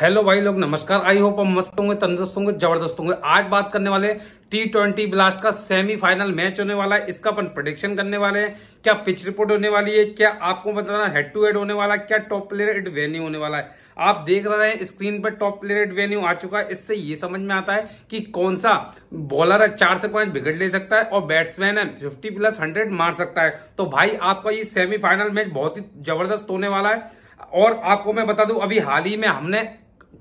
hello भाई लोग नमस्कार आई होप हम मस्त होंगे तंदुरुस्त होंगे जबरदस्त होंगे आज बात करने वाले टी ट्वेंटी ब्लास्ट का सेमीफाइनल मैच होने वाला है इसका अपन प्रोडिक्शन करने वाले हैं क्या पिच रिपोर्ट होने वाली है क्या आपको बताना हेड टू हेड होने वाला क्या टॉप प्लेयर एट वेन्यू होने वाला है आप देख रहे हैं स्क्रीन पर टॉप प्लेयर एट वेन्यू आ चुका है इससे ये समझ में आता है कि कौन सा बॉलर है चार से पांच विकेट ले सकता है और बैट्समैन है फिफ्टी प्लस हंड्रेड मार सकता है तो भाई आपका ये सेमीफाइनल मैच बहुत ही जबरदस्त होने वाला है और आपको मैं बता दूं अभी हाल ही में हमने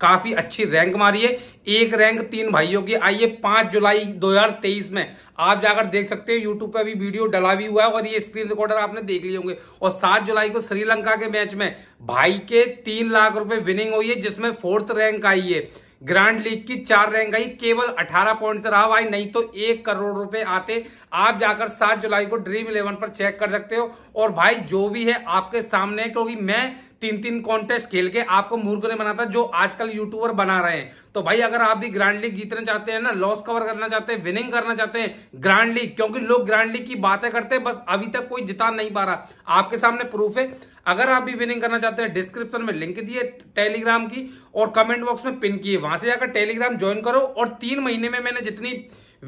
काफी अच्छी रैंक मारी है एक रैंक तीन भाइयों की आई है पांच जुलाई 2023 में आप जाकर देख सकते हो यूट्यूब पर भी वीडियो डला भी हुआ है और ये स्क्रीन रिकॉर्डर आपने देख लिए होंगे और सात जुलाई को श्रीलंका के मैच में भाई के तीन लाख रुपए विनिंग हुई है जिसमें फोर्थ रैंक आई है ग्रैंड लीग की चार रैंक आई केवल 18 पॉइंट से रहा भाई नहीं तो एक करोड़ रुपए आते आप जाकर 7 जुलाई को ड्रीम इलेवन पर चेक कर सकते हो और भाई जो भी है आपके सामने क्योंकि मैं तीन तीन कॉन्टेस्ट खेल के आपको मूर्ख नहीं बनाता जो आजकल यूट्यूबर बना रहे हैं तो भाई अगर आप भी ग्रांड लीग जीतना चाहते हैं ना लॉस कवर करना चाहते हैं विनिंग करना चाहते हैं ग्रांड लीग क्योंकि लोग ग्रांड लीग की बातें करते हैं बस अभी तक कोई जिता नहीं पा रहा आपके सामने प्रूफ है अगर आप भी विनिंग करना चाहते हैं डिस्क्रिप्शन में लिंक दिए टेलीग्राम की और कमेंट बॉक्स में पिन किए वहां से जाकर टेलीग्राम ज्वाइन करो और तीन महीने में मैंने जितनी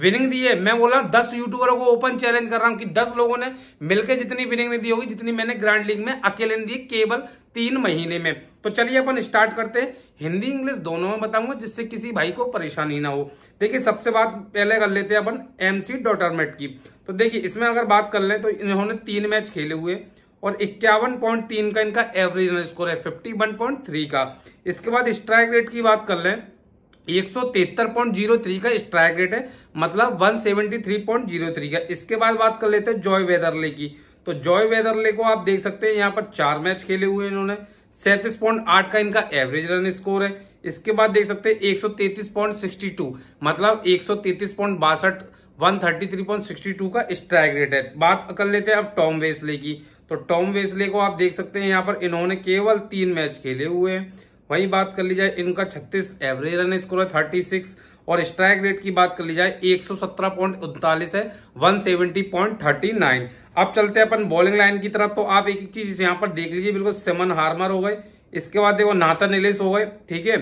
विनिंग दी है मैं बोला दस यूट्यूबरों को ओपन चैलेंज कर रहा हूं कि दस लोगों ने मिलकर जितनी विनिंग दी होगी जितनी मैंने ग्रैंड लीग में अकेले ने दी केवल तीन महीने में तो चलिए अपन स्टार्ट करते हैं हिंदी इंग्लिश दोनों में बताऊंगा जिससे किसी भाई को परेशानी ना हो देखिए सबसे बात पहले कर लेते हैं अपन एम सी डॉटरमेट की तो देखिए इसमें अगर बात कर लें तो इन्होंने तीन मैच खेले हुए और इक्यावन पॉइंट तीन का इनका एवरेज स्कोर है फिफ्टी वन पॉइंट थ्री का इसके बाद स्ट्राइक रेट की बात कर लें एक सौ तिहत्तर पॉइंट जीरो थ्री का स्ट्राइक रेट है मतलब one seventy three point zero three का इसके बाद बात कर लेते हैं जॉय वेदरले की तो जॉय वेदरले को आप देख सकते हैं यहाँ पर चार मैच खेले हुए इन्होंने सैंतीस पॉइंट आठ का इनका एवरेज रन स्कोर है इसके बाद देख सकते हैं एक सौ तैतीस पॉइंट सिक्सटी टू मतलब एक सौ तैतीस पॉइंट बासठ one thirty three point sixty two का स्ट्राइक रेट है बात कर लेते हैं अब टॉम वेस्ले की तो टॉम वेस्ले को आप देख सकते हैं यहाँ पर इन्होंने केवल तीन मैच खेले हुए हैं वही बात कर ली जाए इनका 36 एवरेज रन स्कोर है 36 और स्ट्राइक रेट की बात कर ली जाए एक है नाइन अब चलते हैं अपन बॉलिंग लाइन की तरफ तो आप एक एक चीज यहाँ पर देख लीजिए बिल्कुल सेमन हार्मर हो गए इसके बाद देखो नाथन एलिस हो गए ठीक है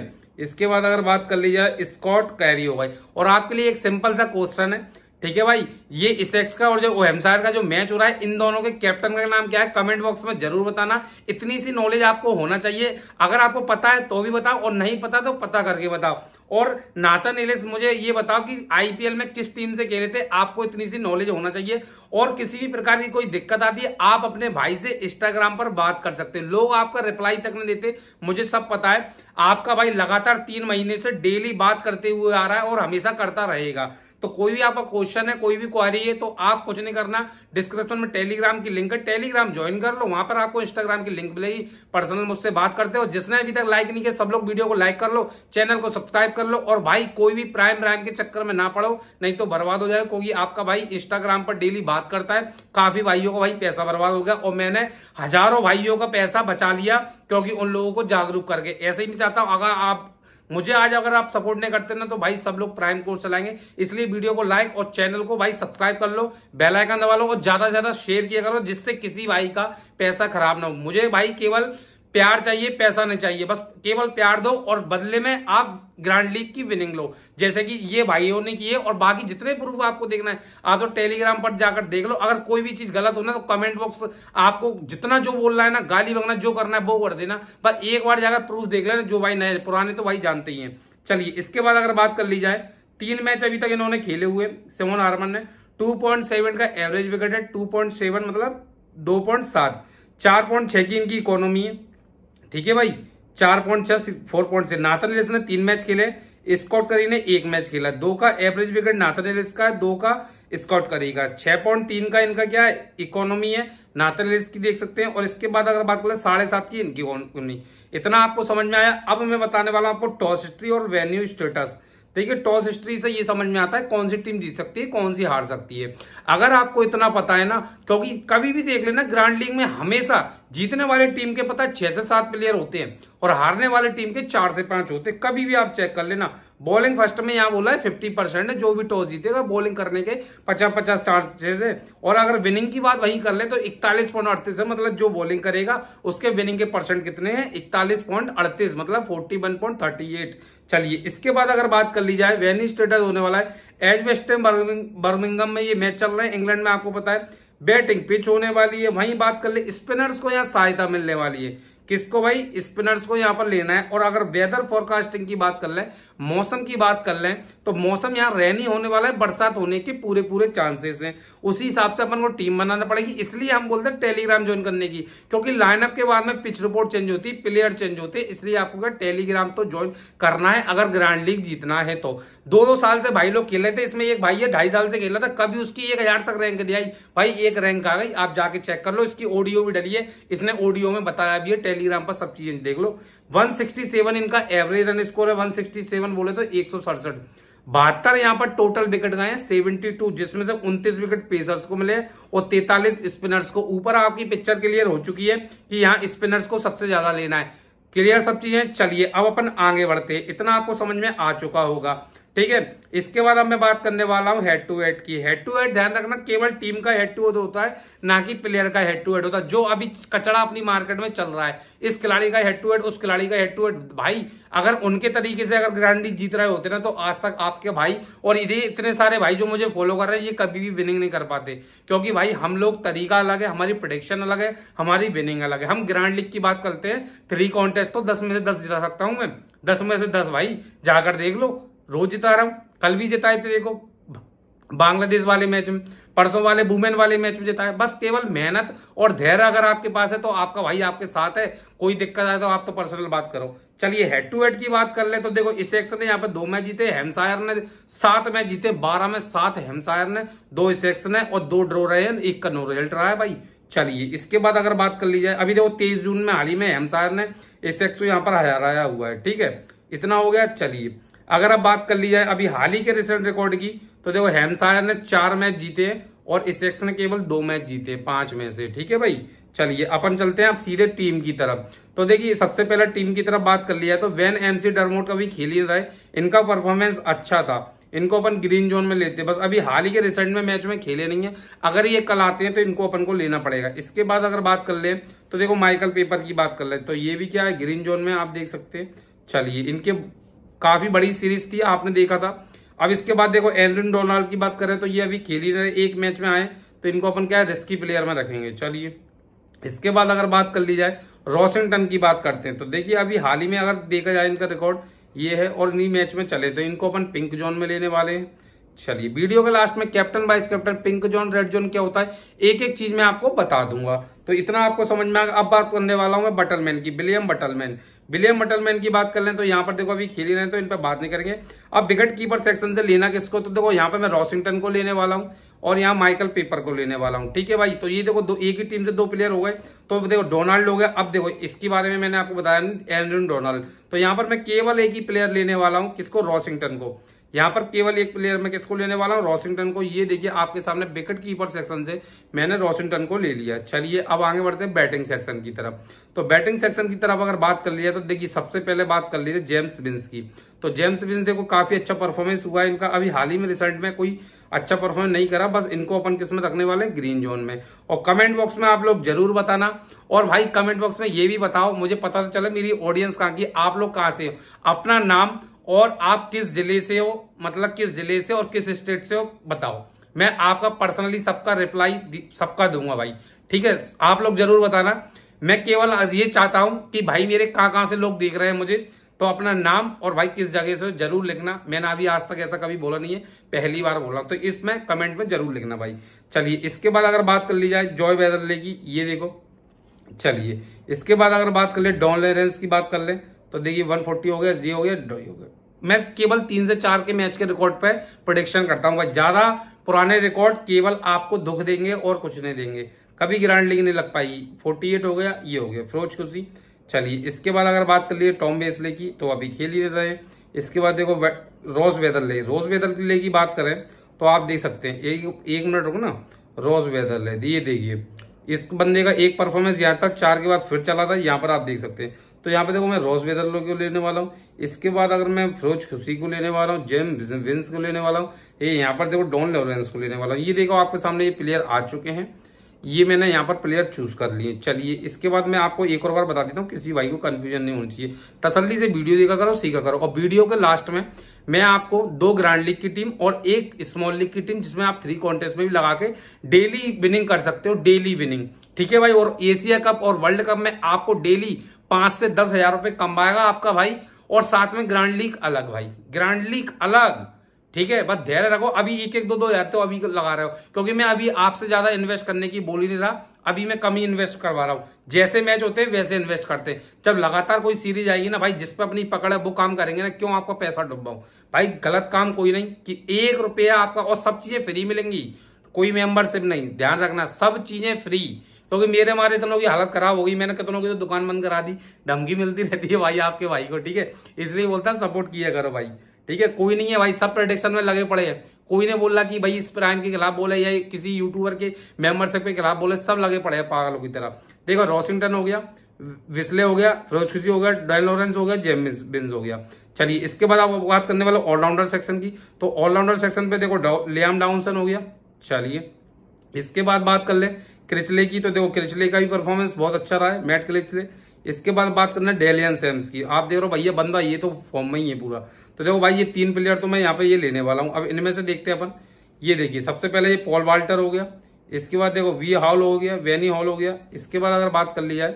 इसके बाद अगर बात कर ली जाए स्कॉट कैरी हो गए और आपके लिए एक सिंपल सा क्वेश्चन है ठीक है भाई ये इसेक्स का और जो ओहमसार का जो मैच हो रहा है इन दोनों के कैप्टन का नाम क्या है कमेंट बॉक्स में जरूर बताना इतनी सी नॉलेज आपको होना चाहिए अगर आपको पता है तो भी बताओ और नहीं पता तो पता करके बताओ और नाता नीलेस मुझे ये बताओ कि आईपीएल में किस टीम से खेले थे आपको इतनी सी नॉलेज होना चाहिए और किसी भी प्रकार की कोई दिक्कत आती है आप अपने भाई से इंस्टाग्राम पर बात कर सकते हैं लोग आपका रिप्लाई तक नहीं देते मुझे सब पता है आपका भाई लगातार तीन महीने से डेली बात करते हुए आ रहा है और हमेशा करता रहेगा तो कोई भी आपका क्वेश्चन है कोई भी क्वारी है तो आप कुछ नहीं करना डिस्क्रिप्शन में टेलीग्राम की लिंक है टेलीग्राम ज्वाइन कर लो वहां पर आपको इंस्टाग्राम की लिंक मिलेगी पर्सनल मुझसे बात करते हो जिसने अभी तक लाइक नहीं किया सब लोग वीडियो को लाइक कर लो चैनल को सब्सक्राइब कर लो और भाई कोई भी प्राइम राइम के चक्कर में ना पड़ो नहीं तो बर्बाद हो जाए क्योंकि आपका भाई इंस्टाग्राम पर डेली बात करता है काफी भाइयों का भाई पैसा बर्बाद हो गया और मैंने हजारों भाइयों का पैसा बचा लिया क्योंकि उन लोगों को जागरूक करके ऐसे ही नहीं चाहता अगर आप मुझे आज अगर आप सपोर्ट नहीं करते ना तो भाई सब लोग प्राइम कोर्स चलाएंगे इसलिए वीडियो को लाइक और चैनल को भाई सब्सक्राइब कर लो बेलाइकन दबा लो और ज्यादा से ज्यादा शेयर किया करो जिससे किसी भाई का पैसा खराब ना हो मुझे भाई केवल प्यार चाहिए पैसा नहीं चाहिए बस केवल प्यार दो और बदले में आप ग्रैंड लीग की विनिंग लो जैसे कि ये भाइयों ने किए और बाकी जितने प्रूफ आपको देखना है आप तो टेलीग्राम पर जाकर देख लो अगर कोई भी चीज गलत होना तो कमेंट बॉक्स आपको जितना जो बोलना है ना गाली बगना जो करना है वो कर देना बस एक बार जाकर प्रूफ देख लेना जो भाई नए पुराने तो भाई जानते ही है चलिए इसके बाद अगर बात कर ली जाए तीन मैच अभी तक इन्होंने खेले हुए सिमोन आरमन ने टू का एवरेज विकेट है टू मतलब दो चार पॉइंट छह की इनकी इकोनॉमी है ठीक है भाई चार पॉइंट छह फोर पॉइंट से नाथन एलिस ने तीन मैच खेले स्कॉट करी ने एक मैच खेला दो का एवरेज विकेट नाथन एलिस का दो का स्कॉट करी का छह पॉइंट तीन का इनका क्या इकोनॉमी है नाथन एलिस की देख सकते हैं और इसके बाद अगर बात करें साढ़े सात की इनकी इतना आपको समझ में आया अब मैं बताने वाला हूं आपको टॉस हिस्ट्री और वेन्यू स्टेटस देखिए टॉस हिस्ट्री से ये समझ में आता है कौन सी टीम जीत सकती है कौन सी हार सकती है अगर आपको इतना पता है ना क्योंकि कभी भी देख लेना ग्रांड लीग में हमेशा जीतने वाले टीम के पता छह से सात प्लेयर होते हैं और हारने वाले टीम के चार से पांच होते कभी भी आप चेक कर लेना बॉलिंग फर्स्ट में यहाँ बोला है फिफ्टी परसेंट है जो भी टॉस जीतेगा बॉलिंग करने के पचास पचास चार्जेस दे और अगर विनिंग की बात वही कर ले तो इकतालीस पॉइंट अड़तीस है मतलब जो बॉलिंग करेगा उसके विनिंग के परसेंट कितने हैं इकतालीस पॉइंट अड़तीस मतलब forty one point thirty eight चलिए इसके बाद अगर बात कर ली जाए वेनी स्टेटस होने वाला है एज वेस्टर्न बर्मिंगम में ये मैच चल रहे हैं इंग्लैंड में आपको पता है बैटिंग पिच होने वाली है वहीं बात कर ले स्पिनर्स को यहाँ सहायता मिलने वाली है किसको भाई स्पिनर्स को यहां पर लेना है और अगर वेदर फोरकास्टिंग की बात कर लें मौसम की बात कर लें तो मौसम यहां रहनी होने वाला है बरसात होने के पूरे पूरे चांसेस हैं उसी हिसाब से अपन को टीम बनाना पड़ेगी इसलिए हम बोलते हैं टेलीग्राम ज्वाइन करने की क्योंकि लाइनअप के बाद में पिच रिपोर्ट चेंज होती है प्लेयर चेंज होते हैं इसलिए आपको टेलीग्राम तो ज्वाइन करना है अगर ग्रांड लीग जीतना है तो दो दो साल से भाई लोग खेले थे इसमें एक भाई है ढाई साल से खेला था कभी उसकी एक हजार तक रैंक नहीं आई भाई एक रैंक आ गई आप जाके चेक कर लो इसकी ऑडियो भी डलिए इसने ऑडियो में बताया भी है टेलीग्राम पर सब चीजें देख लो 167 इनका एवरेज रन स्कोर है 167 बोले तो एक सौ सड़सठ बहत्तर यहाँ पर टोटल विकेट गए सेवेंटी 72 जिसमें से 29 विकेट पेसर्स को मिले और 43 स्पिनर्स को ऊपर आपकी पिक्चर क्लियर हो चुकी है कि यहाँ स्पिनर्स को सबसे ज्यादा लेना है क्लियर सब चीजें चलिए अब अपन आगे बढ़ते हैं इतना आपको समझ में आ चुका होगा ठीक है इसके बाद अब मैं बात करने वाला हूँ हेड टू हेड की हेड टू हेड ध्यान रखना केवल टीम का हेड टू हेड होता है ना कि प्लेयर का हेड टू हेड होता है जो अभी कचड़ा अपनी मार्केट में चल रहा है इस खिलाड़ी का हेड टू हेड उस खिलाड़ी का हेड टू हेड भाई अगर उनके तरीके से अगर ग्रांडी जीत रहे होते ना तो आज तक आपके भाई और इधे इतने सारे भाई जो मुझे फॉलो कर रहे हैं ये कभी भी विनिंग नहीं कर पाते क्योंकि भाई हम लोग तरीका अलग है हमारी प्रोडिक्शन अलग है हमारी विनिंग अलग है हम ग्रांड लीग की बात करते हैं थ्री कॉन्टेस्ट तो दस में से दस जिता सकता हूँ मैं दस में से दस भाई जाकर देख लो रोज जिता रहा हूं कल भी जिताए थे देखो बांग्लादेश वाले मैच में परसों वाले वुमेन वाले मैच में जिताए बस केवल मेहनत और धैर्य अगर आपके पास है तो आपका भाई आपके साथ है कोई दिक्कत आए तो आप तो पर्सनल बात करो चलिए हेड टू हेड की बात कर ले तो देखो इस एक्शन ने यहाँ पे दो मैच जीते हेमसायर ने सात मैच जीते बारह में सात हेमसायर ने दो इस एक्शन है और दो ड्रो रहे हैं एक का नो रिजल्ट रहा है भाई चलिए इसके बाद अगर बात कर ली जाए अभी देखो तेईस जून में हाल ही में हेमसायर ने इस एक्स यहाँ पर हराया हुआ है ठीक है इतना हो गया चलिए अगर अब बात कर ली जाए अभी हाल ही के रिसेंट रिकॉर्ड की तो देखो हेमसायर ने चार मैच जीते और इस सेक्शन ने केवल दो मैच जीते पांच में से ठीक है भाई चलिए अपन चलते हैं आप सीधे टीम की तरफ तो देखिए सबसे पहले टीम की तरफ बात कर लिया तो वेन एमसी डरमोट कभी खेल ही रहा है इनका परफॉर्मेंस अच्छा था इनको अपन ग्रीन जोन में लेते हैं बस अभी हाल ही के रिसेंट में मैच में खेले नहीं है अगर ये कल आते हैं तो इनको अपन को लेना पड़ेगा इसके बाद अगर बात कर ले तो देखो माइकल पेपर की बात कर ले तो ये भी क्या है ग्रीन जोन में आप देख सकते हैं चलिए इनके काफी बड़ी सीरीज थी आपने देखा था अब इसके बाद देखो एंड्रिन डोनाल्ड की बात करें तो ये अभी खेली रहे एक मैच में आए तो इनको अपन क्या है रिस्की प्लेयर में रखेंगे चलिए इसके बाद अगर बात कर ली जाए रोशिंगटन की बात करते हैं तो देखिए अभी हाल ही में अगर देखा जाए इनका रिकॉर्ड ये है और इन्हीं मैच में चले तो इनको अपन पिंक जोन में लेने वाले हैं चलिए वीडियो के लास्ट में captain vice captain pink zone red zone क्या होता है एक एक चीज मैं आपको बता दूंगा तो इतना आपको समझ में आएगा अब बात करने वाला हूं मैं बटलमैन की विलियम बटलमैन विलियम बटलमैन की बात कर लें तो यहाँ पर देखो अभी खेली रहे तो इन पर बात नहीं करेंगे अब विकेट कीपर सेक्शन से लेना किसको तो देखो यहां पर मैं रॉसिंगटन को लेने वाला हूँ और यहाँ माइकल पेपर को लेने वाला हूँ ठीक है भाई तो ये देखो दो एक ही टीम से दो प्लेयर हो गए तो देखो डोनाल्ड हो गया अब देखो इसके बारे में मैंने आपको बताया एंड्रन डोनाल्ड तो यहाँ पर मैं केवल एक ही प्लेयर लेने वाला हूँ किसको रॉसिंगटन को यहां पर केवल एक प्लेयर मैं किसको लेने वाला हूं रॉसिंगटन को ये देखिए आपके सामने विकेट कीपर सेक्शन से मैंने रॉसिंगटन को ले लिया चलिए अब आगे बढ़ते हैं बैटिंग सेक्शन की तरफ तो बैटिंग सेक्शन की तरफ अगर बात कर लिया तो देखिए सबसे पहले बात कर लीजिए जेम्स बिन्स की तो जेम्स बिन्स देखो काफी अच्छा परफॉर्मेंस हुआ है इनका अभी हाल ही में रिजल्ट में कोई अच्छा परफॉर्मेंस नहीं करा बस इनको अपन किस में रखने वाले ग्रीन जोन में और कमेंट बॉक्स में आप लोग जरूर बताना और भाई कमेंट बॉक्स में ये भी बताओ मुझे पता तो चले मेरी ऑडियंस कहाँ की आप लोग कहाँ से हो अपना नाम और आप किस जिले से हो मतलब किस जिले से और किस स्टेट से हो बताओ मैं आपका पर्सनली सबका रिप्लाई सबका दूंगा भाई ठीक है आप लोग जरूर बताना मैं केवल ये चाहता हूं कि भाई मेरे कहां कहां से लोग देख रहे हैं मुझे तो अपना नाम और भाई किस जगह से जरूर लिखना मैंने अभी आज तक ऐसा कभी बोला नहीं है पहली बार बोला तो इसमें कमेंट में जरूर लिखना भाई चलिए इसके बाद अगर बात कर ली जाए जॉय वेदर की ये देखो चलिए इसके बाद अगर बात कर ले डॉन लेरेंस की बात कर लें तो देखिए 140 हो गया ये हो गया ढाई हो गया मैं केवल तीन से चार के मैच के रिकॉर्ड पे प्रोडिक्शन करता हूँ ज्यादा पुराने रिकॉर्ड केवल आपको दुख देंगे और कुछ नहीं देंगे कभी ग्रांड लीग नहीं लग पाई 48 हो गया ये हो गया फ्रोज खुशी चलिए इसके बाद अगर बात कर लिए टॉम बेसले की तो अभी खेल ही रहे इसके बाद देखो रोज वेदर ले रोज ले की बात करें तो आप देख सकते हैं एक एक मिनट रुको ना रोज वेदर ले ये देखिए इस बंदे का एक परफॉर्मेंस यहाँ था चार के बाद फिर चला था यहाँ पर आप देख सकते हैं तो यहाँ पे देखो मैं वेदर वेदरलो को लेने वाला हूँ इसके बाद अगर मैं फ्रोज खुशी को लेने वाला हूँ जेम विंस को लेने वाला हूँ ये यहाँ पर देखो डॉन लॉरेंस को लेने वाला हूँ ये देखो आपके सामने ये प्लेयर आ चुके हैं ये मैंने यहाँ पर प्लेयर चूज कर लिए चलिए इसके बाद मैं आपको एक और बार बता देता हूँ किसी भाई को कंफ्यूजन नहीं होनी चाहिए तसली से वीडियो देखा करो सीखा करो और वीडियो के लास्ट में मैं आपको दो ग्रांड लीग की टीम और एक स्मॉल लीग की टीम जिसमें आप थ्री कॉन्टेस्ट में भी लगा के डेली विनिंग कर सकते हो डेली विनिंग ठीक है भाई और एशिया कप और वर्ल्ड कप में आपको डेली पांच से दस हजार रुपए कमाएगा आपका भाई और साथ में ग्रांड लीक अलग भाई ग्रांड लीक अलग ठीक है बस धैर्य रखो अभी एक एक दो दो हजार तो अभी लगा रहे हो क्योंकि मैं अभी आपसे ज्यादा इन्वेस्ट करने की बोली नहीं रहा अभी मैं कम ही इन्वेस्ट करवा रहा हूं जैसे मैच होते हैं वैसे इन्वेस्ट करते हैं जब लगातार कोई सीरीज आएगी ना भाई जिस पर अपनी पकड़ है वो काम करेंगे ना क्यों आपका पैसा डुबवाऊं भाई गलत काम कोई नहीं कि एक रुपया आपका और सब चीजें फ्री मिलेंगी कोई मेंबरशिप नहीं ध्यान रखना सब चीजें फ्री क्योंकि तो मेरे हमारे इतनों की हालत खराब हो गई मैंने कितनों की तो दुकान बंद करा दी धमकी मिलती रहती है भाई आपके भाई को ठीक है इसलिए बोलता है सपोर्ट किया करो भाई ठीक है कोई नहीं है भाई सब प्रोटेक्शन में लगे पड़े हैं कोई ने बोला कि भाई इस प्राइम के खिलाफ बोले या किसी यूट्यूबर के मेंबरशिप के खिलाफ बोले सब लगे पड़े हैं पागलों की तरफ देखो रॉसिंगटन हो गया विस्ले हो गया फिरोज खुशी हो गया डैन हो गया जेम्स बिन्स हो गया चलिए इसके बाद आप बात करने वाले ऑलराउंडर सेक्शन की तो ऑलराउंडर सेक्शन पे देखो लियाम डाउनसन हो गया चलिए इसके बाद बात कर ले क्रिचले की तो देखो क्रिचले का भी परफॉर्मेंस बहुत अच्छा रहा है मैट क्रिचले इसके बाद बात करना डेलियन सेम्स की आप देख रहे हो भाई ये बंदा ये तो फॉर्म में ही है पूरा तो देखो भाई ये तीन प्लेयर तो मैं यहाँ पे ये लेने वाला हूँ अब इनमें से देखते हैं अपन ये देखिए सबसे पहले ये पॉल वाल्टर हो गया इसके बाद देखो वी हॉल हो गया वेनी हॉल हो गया इसके बाद अगर बात कर ली जाए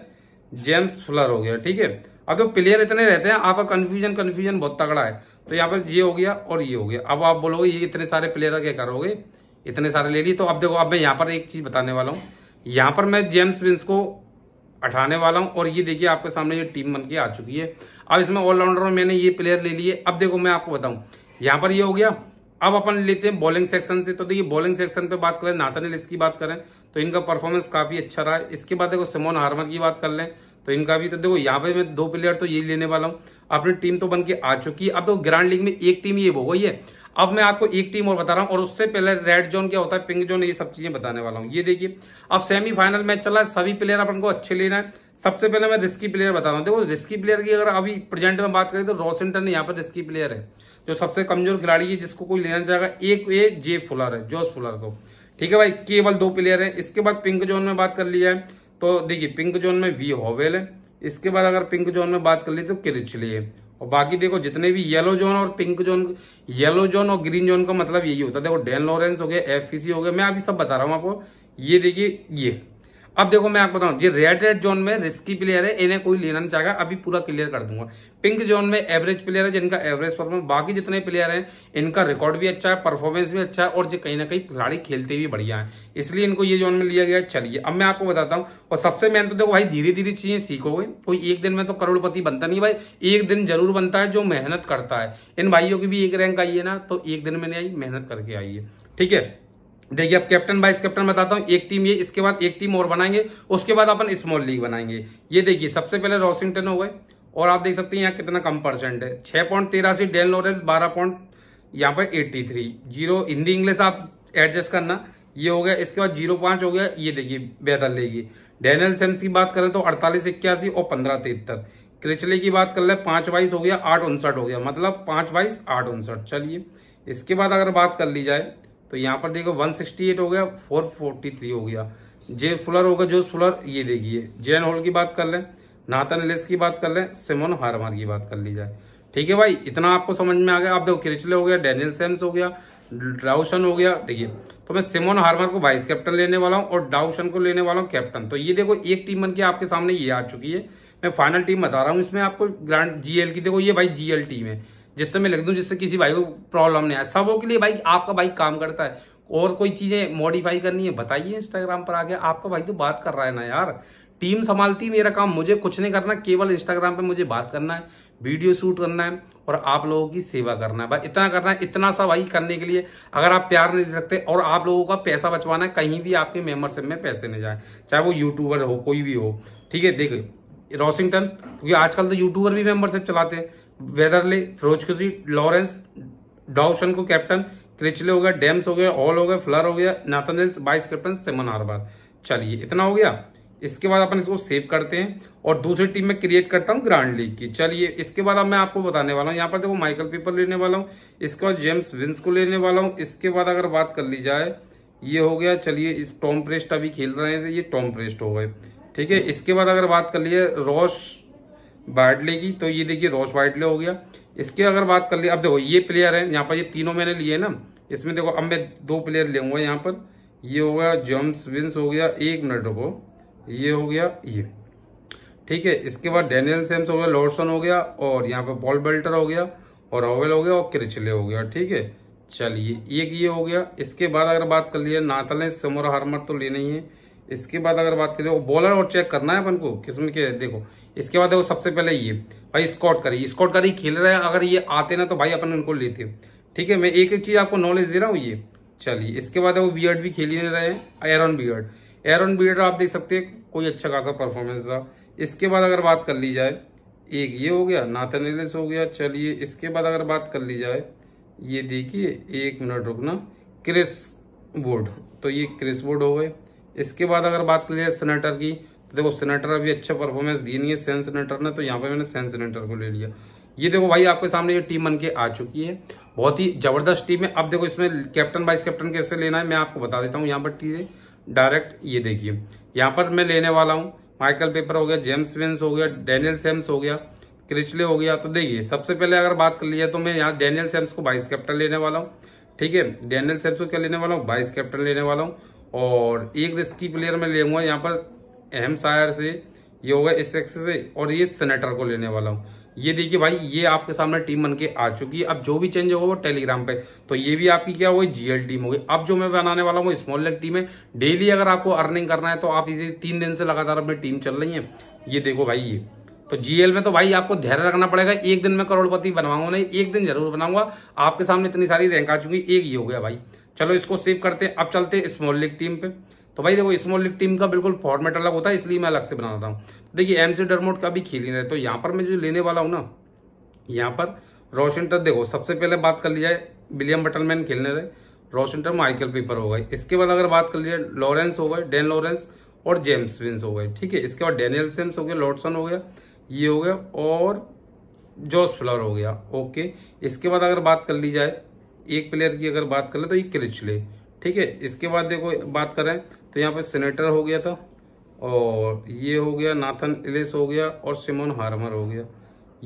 जेम्स फ्लर हो गया ठीक है अब जो प्लेयर इतने रहते हैं आपका कन्फ्यूजन कन्फ्यूजन बहुत तगड़ा है तो यहाँ पर ये हो गया और ये हो गया अब आप बोलोगे ये इतने सारे प्लेयर क्या करोगे इतने सारे ले लिए तो अब देखो अब मैं यहाँ पर एक चीज बताने वाला हूँ यहां पर मैं जेम्स विंस को हटाने वाला हूं और ये देखिए आपके सामने ये टीम बन के आ चुकी है अब इसमें ऑलराउंडर में मैंने ये प्लेयर ले लिए अब देखो मैं आपको बताऊं यहां पर ये हो गया अब अपन लेते हैं बॉलिंग सेक्शन से तो देखिए बॉलिंग सेक्शन पे बात करें नाथन एलिस की बात करें तो इनका परफॉर्मेंस काफी अच्छा रहा है इसके बाद देखो सिमोन हार्मर की बात कर लें तो इनका भी तो देखो यहाँ पे मैं दो प्लेयर तो यही लेने वाला हूँ अपनी टीम तो बन के आ चुकी है अब तो ग्रांड लीग में एक टीम ये हो गई है अब मैं आपको एक टीम और बता रहा हूँ और उससे पहले रेड जोन क्या होता है पिंक जोन ये सब चीजें बताने वाला हूँ ये देखिए अब सेमीफाइनल मैच चला है सभी प्लेयर अपन को अच्छे लेना है सबसे पहले मैं रिस्की प्लेयर बता रहा हूँ देखो रिस्की प्लेयर की अगर अभी प्रेजेंट में बात करें तो रॉसिंटन यहाँ पर रिस्की प्लेयर है जो सबसे कमजोर खिलाड़ी है जिसको कोई लेना चाहेगा एक ए जे फुलर है जोस फुलर को ठीक है भाई केवल दो प्लेयर है इसके बाद पिंक जोन में बात कर लिया है तो देखिए पिंक जोन में वी होवेल है इसके बाद अगर पिंक जोन में बात कर ली तो किरिचली है और बाकी देखो जितने भी येलो जोन और पिंक जोन येलो जोन और ग्रीन जोन का मतलब यही होता है देखो डेन लॉरेंस हो गया एफ e हो गया मैं अभी सब बता रहा हूँ आपको ये देखिए ये अब देखो मैं आपको बताऊं ये रेड रेड जोन में रिस्की प्लेयर है इन्हें कोई लेना नहीं चाहेगा अभी पूरा क्लियर कर दूंगा पिंक जोन में एवरेज प्लेयर है जिनका एवरेज परफॉर्मेंस बाकी जितने प्लेयर हैं इनका रिकॉर्ड भी अच्छा है परफॉर्मेंस भी अच्छा है और जो कहीं ना कहीं खिलाड़ी खेलते भी बढ़िया है इसलिए इनको ये जोन में लिया गया चलिए अब मैं आपको बताता हूँ और सबसे मेहनत तो देखो भाई धीरे धीरे चीजें सीखोगे कोई एक दिन में तो करोड़पति बनता नहीं भाई एक दिन जरूर बनता है जो मेहनत करता है इन भाइयों की भी एक रैंक आई है ना तो एक दिन में नहीं आई मेहनत करके आई है ठीक है देखिए अब कैप्टन वाइस कैप्टन बताता हूँ एक टीम ये इसके बाद एक टीम और बनाएंगे उसके बाद अपन स्मॉल लीग बनाएंगे ये देखिए सबसे पहले रॉसिंगटन हो गए और आप देख सकते हैं यहाँ कितना कम परसेंट है छह पॉइंट तेरासी डेन लॉरेंस बारह पॉइंट यहाँ पर eighty three zero Hindi English आप एडजस्ट करना ये हो गया इसके बाद जीरो पांच हो गया ये देखिए बेहतर लेगी डेनियल सेम्स की बात करें तो अड़तालीस इक्यासी और पंद्रह तिहत्तर क्रिचले की बात कर ले पांच बाईस हो गया आठ उनसठ हो गया मतलब पांच बाईस आठ उनसठ चलिए इसके बाद अगर बात कर ली जाए तो यहाँ पर देखो 168 हो गया 443 हो गया जे फुलर होगा जो फुलर ये देखिए एन हॉल की बात कर लें नाथन लेस की बात कर लें सिमोन हारमार की बात कर ली जाए ठीक है भाई इतना आपको समझ में आ गया आप देखो क्रिचले हो गया डेनियल सेम्स हो गया डाउशन हो गया देखिए तो मैं सिमोन हार्मर को वाइस कैप्टन लेने वाला हूँ और डाउशन को लेने वाला हूँ कैप्टन तो ये देखो एक टीम बन के आपके सामने ये आ चुकी है मैं फाइनल टीम बता रहा हूँ इसमें आपको ग्रांड जीएल की देखो ये भाई जीएल टीम है जिससे मैं लिख दूँ जिससे किसी भाई को प्रॉब्लम नहीं आए सबों के लिए भाई आपका भाई काम करता है और कोई चीज़ें मॉडिफाई करनी है बताइए इंस्टाग्राम पर आके आपका भाई तो बात कर रहा है ना यार टीम संभालती मेरा काम मुझे कुछ नहीं करना केवल इंस्टाग्राम पे मुझे बात करना है वीडियो शूट करना है और आप लोगों की सेवा करना है बस इतना करना है इतना सा भाई करने के लिए अगर आप प्यार नहीं दे सकते और आप लोगों का पैसा बचवाना है कहीं भी आपके मेम्बरशिप में पैसे नहीं जाए चाहे वो यूट्यूबर हो कोई भी हो ठीक है देख रॉसिंगटन क्योंकि आजकल तो यूट्यूबर भी मेम्बरशिप चलाते हैं वेदरली फिरोजकुजी लॉरेंस डॉशन को कैप्टन क्रिचले हो गया डेम्स हो गया ऑल हो गया फ्लर हो गया नाथानेल्स बाइस कैप्टन सेमन हार्बर चलिए इतना हो गया इसके बाद अपन इसको सेव करते हैं और दूसरी टीम में क्रिएट करता हूँ ग्रांड लीग की चलिए इसके बाद अब मैं आपको बताने वाला हूँ यहाँ पर देखो माइकल पेपर लेने वाला हूँ इसके बाद जेम्स विंस को लेने वाला हूँ इसके बाद अगर बात कर ली जाए ये हो गया चलिए इस टॉम प्रेस्ट अभी खेल रहे थे ये टॉम प्रेस्ट हो गए ठीक है इसके बाद अगर बात कर लिए जाए रॉस बार्डले की तो ये देखिए रोश बार्डले हो गया इसके अगर बात कर ली अब देखो ये प्लेयर है यहाँ पर ये तीनों मैंने लिए ना इसमें देखो अब मैं दो प्लेयर लेंगे यहाँ पर ये हो गया जम्स विंस हो गया एक मिनट रुको ये हो गया ये ठीक है इसके बाद डैनियल सेम्स हो गया लॉर्सन हो गया और यहाँ पर बॉल बेल्टर हो गया और ओवेल हो गया और क्रिचले हो गया ठीक है चलिए एक ये हो गया इसके बाद अगर बात कर लिया नाथल समोरा हारमर तो लेना ही है इसके बाद अगर बात करें बॉलर और चेक करना है अपन को किस्म के देखो इसके बाद देखो सबसे पहले ये भाई स्कॉट करी स्कॉट करी खेल रहे हैं अगर ये आते ना तो भाई अपन उनको लेते ठीक है मैं एक एक चीज़ आपको नॉलेज दे रहा हूँ ये चलिए इसके बाद वो बियर्ड भी खेल ही रहे हैं एरन बियर्ड एरन बियर्ड आप देख सकते हैं कोई अच्छा खासा परफॉर्मेंस रहा इसके बाद अगर बात कर ली जाए एक ये हो गया नाथन एलिस हो गया चलिए इसके बाद अगर बात कर ली जाए ये देखिए एक मिनट रुकना क्रिस बोर्ड तो ये क्रिस बोर्ड हो गए इसके बाद अगर बात करिए सेनेटर की तो देखो सेनेटर अभी अच्छा परफॉर्मेंस दी नहीं है सैन सेनेटर ने तो यहाँ पे मैंने सैन सेनेटर को ले लिया ये देखो भाई आपके सामने ये टीम बन के आ चुकी है बहुत ही जबरदस्त टीम है अब देखो इसमें कैप्टन वाइस कैप्टन कैसे लेना है मैं आपको बता देता हूँ यहाँ पर टीम डायरेक्ट ये देखिए यहाँ पर मैं लेने वाला हूँ माइकल पेपर हो गया जेम्स वेंस हो गया डैनियल सेम्स हो गया क्रिचले हो गया तो देखिए सबसे पहले अगर बात कर लिया तो मैं यहाँ डैनियल सेम्स को वाइस कैप्टन लेने वाला हूँ ठीक है डैनियल सेम्स को क्या लेने वाला हूँ वाइस कैप्टन लेने वाला हूँ और एक रिस्की प्लेयर मैं हुआ यहाँ पर अहम शायर से ये होगा इस एक्स से और ये सेनेटर को लेने वाला हूँ ये देखिए भाई ये आपके सामने टीम बन के आ चुकी है अब जो भी चेंज होगा वो टेलीग्राम पे तो ये भी आपकी क्या होगी जीएल टीम होगी अब जो मैं बनाने वाला हूँ वो स्मॉल लेग टीम है डेली अगर आपको अर्निंग करना है तो आप इसे तीन दिन से लगातार अपनी टीम चल रही है ये देखो भाई ये तो जीएल में तो भाई आपको धैर्य रखना पड़ेगा एक दिन में करोड़पति बनवाऊंगा नहीं एक दिन जरूर बनाऊंगा आपके सामने इतनी सारी रैंक आ चुकी एक ये हो गया भाई चलो इसको सेव करते हैं अब चलते हैं स्मॉल लिग टीम पे तो भाई देखो स्मॉल लीग टीम का बिल्कुल फॉर्मेट अलग होता है इसलिए मैं अलग से बनाता हूँ तो देखिए एम सी डरमोट का भी खेल ही रहे तो यहाँ पर मैं जो लेने वाला हूँ ना यहाँ पर रोशन टर देखो सबसे पहले बात कर ली जाए विलियम बटलमैन खेलने रहे रोशन टर्म माइकल पीपर हो गए इसके बाद अगर बात कर लीजिए लॉरेंस हो गए डेन लॉरेंस और जेम्स विंस हो गए ठीक है इसके बाद डेनियल सेम्स हो गए लॉर्डसन हो गया ये हो गया और जॉस फ्लर हो गया ओके इसके बाद अगर बात कर ली जाए एक प्लेयर की अगर बात कर ले तो ये क्रिचले ठीक है इसके बाद देखो बात करें तो यहाँ पे सेनेटर हो गया था और ये हो गया नाथन एलिस हो गया और सिमोन हार्मर हो गया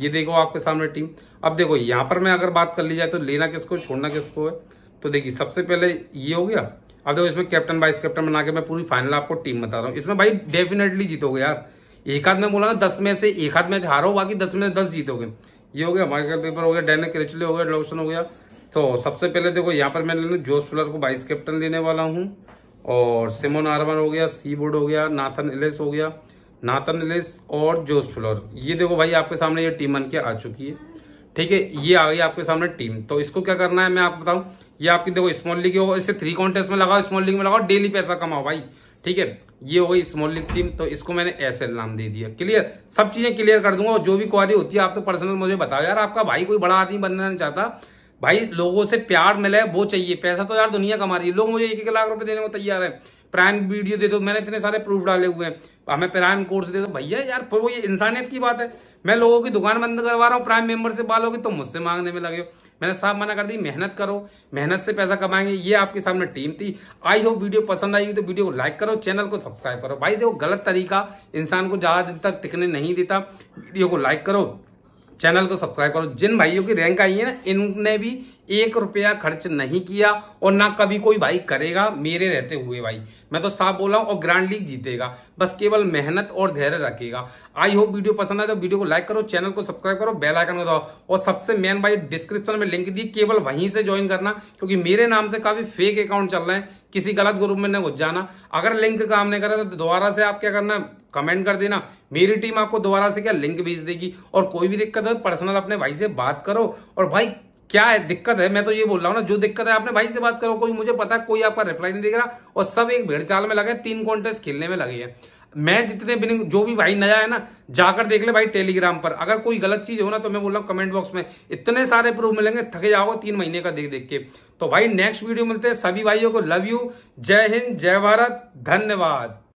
ये देखो आपके सामने टीम अब देखो यहाँ पर मैं अगर बात कर ली जाए तो लेना किसको छोड़ना किसको है तो देखिए सबसे पहले ये हो गया अब देखो इसमें कैप्टन वाइस कैप्टन बना के मैं पूरी फाइनल आपको टीम बता रहा हूँ इसमें भाई डेफिनेटली जीतोगे यार एक आध में बोला ना दस में से एक आध मैच हारो बाकी दस में दस जीतोगे ये हो गया माइकल पेपर हो गया डैनिक रिचले हो गया डॉक्सन हो गया तो सबसे पहले देखो यहाँ पर मैंने जोस फुलर को वाइस कैप्टन लेने वाला हूँ और सिमोन आर्मर हो गया सी बोर्ड हो गया नाथन एलिस हो गया नाथन एलिस और जोस फ्लोर ये देखो भाई आपके सामने ये टीम बन के आ चुकी है ठीक है ये आ गई आपके सामने टीम तो इसको क्या करना है मैं आपको बताऊं ये आपकी देखो स्मॉल लीग हो इसे थ्री कॉन्टेस्ट में लगाओ स्मॉल लीग में लगाओ डेली पैसा कमाओ भाई ठीक है ये हो गई स्मॉल लीग टीम तो इसको मैंने ऐसे नाम दे दिया क्लियर सब चीजें क्लियर कर दूंगा और जो भी क्वारी होती है आप तो पर्सनल मुझे बताओ यार आपका भाई कोई बड़ा आदमी बनना नहीं चाहता भाई लोगों से प्यार मिले वो चाहिए पैसा तो यार दुनिया कमा रही है लोग मुझे एक एक लाख रुपए देने को तैयार है प्राइम वीडियो दे दो मैंने इतने सारे प्रूफ डाले हुए हैं हमें प्राइम कोर्स दे दो भैया यार वो ये इंसानियत की बात है मैं लोगों की दुकान बंद करवा रहा हूँ प्राइम मेंबरशिप से की तुम तो मुझसे मांगने में लगे हो मैंने साफ मना कर दी मेहनत करो मेहनत से पैसा कमाएंगे ये आपके सामने टीम थी आई होप वीडियो पसंद आई तो वीडियो को लाइक करो चैनल को सब्सक्राइब करो भाई देखो गलत तरीका इंसान को ज़्यादा दिन तक टिकने नहीं देता वीडियो को लाइक करो चैनल को सब्सक्राइब करो जिन भाइयों की रैंक आई है ना इनने भी एक रुपया खर्च नहीं किया और ना कभी कोई भाई करेगा मेरे रहते हुए भाई मैं तो साफ बोला हूं और ग्रांड लीग जीतेगा बस केवल मेहनत और धैर्य रखेगा आई होप वीडियो पसंद आए तो वीडियो को लाइक करो चैनल को सब्सक्राइब करो बेल आइकन को दबाओ और सबसे मेन भाई डिस्क्रिप्शन में लिंक दी केवल वहीं से ज्वाइन करना क्योंकि मेरे नाम से काफी फेक अकाउंट चल रहे हैं किसी गलत ग्रुप में नहीं घुस जाना अगर लिंक काम नहीं करा तो दोबारा से आप क्या करना कमेंट कर देना मेरी टीम आपको दोबारा से क्या लिंक भेज देगी और कोई भी दिक्कत हो पर्सनल अपने भाई से बात करो और भाई क्या है दिक्कत है मैं तो ये बोल रहा हूँ ना जो दिक्कत है आपने भाई से बात करो कोई मुझे पता कोई आपका रिप्लाई नहीं देख रहा और सब एक भेड़ चाल में लगे तीन कॉन्टेस्ट खेलने में लगे हैं मैं जितने बिनिंग जो भी भाई नया है ना जाकर देख ले भाई टेलीग्राम पर अगर कोई गलत चीज हो ना तो मैं बोल रहा हूँ कमेंट बॉक्स में इतने सारे प्रूफ मिलेंगे थके जाओगे तीन महीने का देख देख के तो भाई नेक्स्ट वीडियो मिलते हैं सभी भाइयों को लव यू जय हिंद जय भारत धन्यवाद